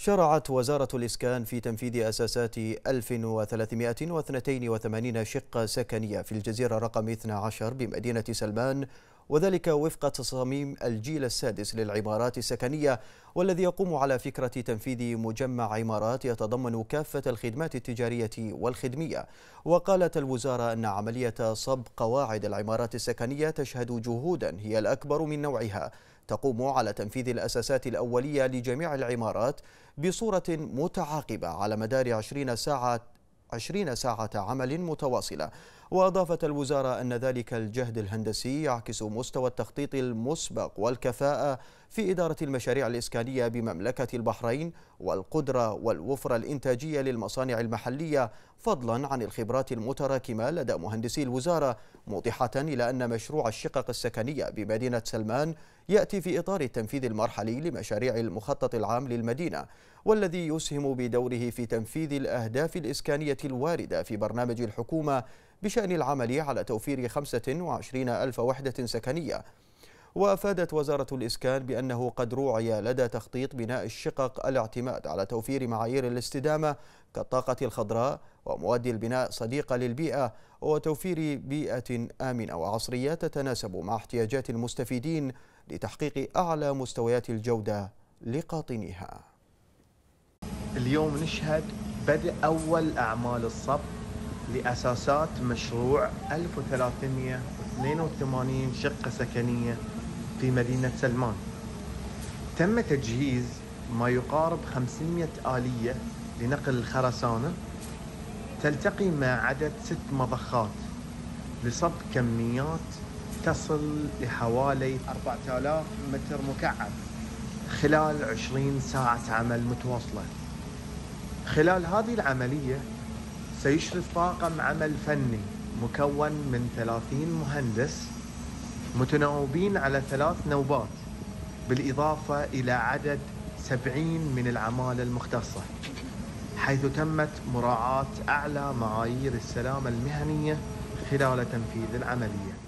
شرعت وزارة الإسكان في تنفيذ أساسات 1382 شقة سكنية في الجزيرة رقم 12 بمدينة سلمان وذلك وفق تصاميم الجيل السادس للعمارات السكنية والذي يقوم على فكرة تنفيذ مجمع عمارات يتضمن كافة الخدمات التجارية والخدمية وقالت الوزارة أن عملية صب قواعد العمارات السكنية تشهد جهودا هي الأكبر من نوعها تقوم على تنفيذ الأساسات الأولية لجميع العمارات بصورة متعاقبة على مدار 20 ساعة 20 ساعة عمل متواصلة وأضافت الوزارة أن ذلك الجهد الهندسي يعكس مستوى التخطيط المسبق والكفاءة في إدارة المشاريع الإسكانية بمملكة البحرين والقدرة والوفرة الإنتاجية للمصانع المحلية فضلا عن الخبرات المتراكمة لدى مهندسي الوزارة موضحة إلى أن مشروع الشقق السكنية بمدينة سلمان يأتي في إطار التنفيذ المرحلي لمشاريع المخطط العام للمدينة والذي يسهم بدوره في تنفيذ الأهداف الإسكانية الواردة في برنامج الحكومة بشأن العمل على توفير 25 ألف وحدة سكنية وأفادت وزارة الإسكان بأنه قد روعي لدى تخطيط بناء الشقق الاعتماد على توفير معايير الاستدامة كالطاقة الخضراء ومواد البناء صديقة للبيئة وتوفير بيئة آمنة وعصرية تتناسب مع احتياجات المستفيدين لتحقيق أعلى مستويات الجودة لقاطنيها اليوم نشهد بدء أول أعمال الصب لأساسات مشروع 1382 شقة سكنية في مدينة سلمان تم تجهيز ما يقارب 500 آلية لنقل الخرسانة تلتقي مع عدد ست مضخات لصب كميات تصل لحوالي 4000 متر مكعب خلال 20 ساعة عمل متواصلة خلال هذه العملية سيشرف طاقم عمل فني مكون من 30 مهندس متناوبين على ثلاث نوبات بالإضافة إلى عدد 70 من العمالة المختصة حيث تمت مراعاة أعلى معايير السلامة المهنية خلال تنفيذ العملية